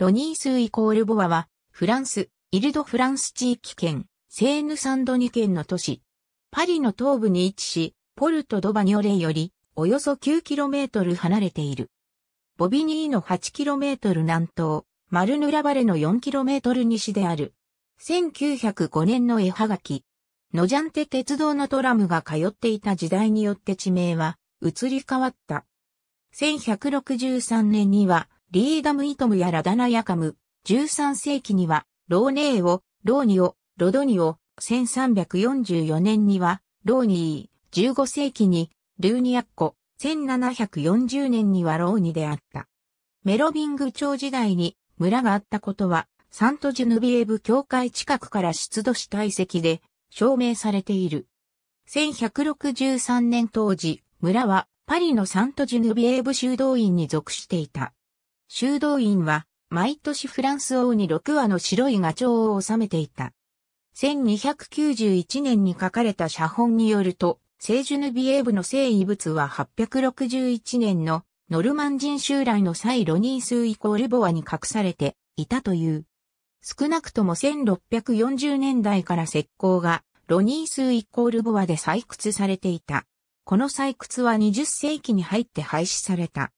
ロニースイコールボアは、フランス、イルドフランス地域圏、セーヌサンドニ県の都市。パリの東部に位置し、ポルト・ド・バニョレより、およそ 9km 離れている。ボビニーの 8km 南東、マルヌラバレの 4km 西である。1905年の絵はがき。ノジャンテ鉄道のトラムが通っていた時代によって地名は移り変わった。1163年にはリーダムイトムやラダナヤカム、13世紀には、ローネーを、ローニを、ロドニを、1344年には、ローニー、15世紀に、ルーニアッコ、1740年にはローニであった。メロビング朝時代に村があったことは、サントジュヌビエブ教会近くから出土した遺跡で証明されている。1163年当時、村はパリのサントジュヌビエブ修道院に属していた。修道院は、毎年フランス王に6羽の白いガチョウを収めていた。1291年に書かれた写本によると、聖ジュヌビエーブの聖遺物は861年のノルマン人襲来の際ロニースイコールボアに隠されていたという。少なくとも1640年代から石膏がロニースイコールボアで採掘されていた。この採掘は20世紀に入って廃止された。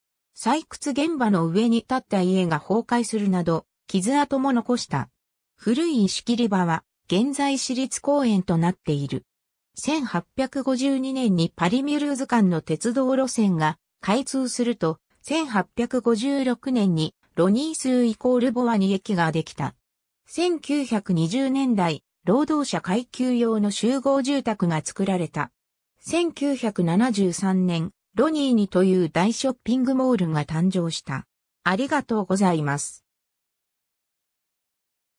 採掘現場の上に立った家が崩壊するなど、傷跡も残した。古い石切り場は、現在私立公園となっている。1852年にパリミュール間の鉄道路線が開通すると、1856年にロニースイコールボワニ駅ができた。1920年代、労働者階級用の集合住宅が作られた。1973年、ロニーニという大ショッピングモールが誕生した。ありがとうございます。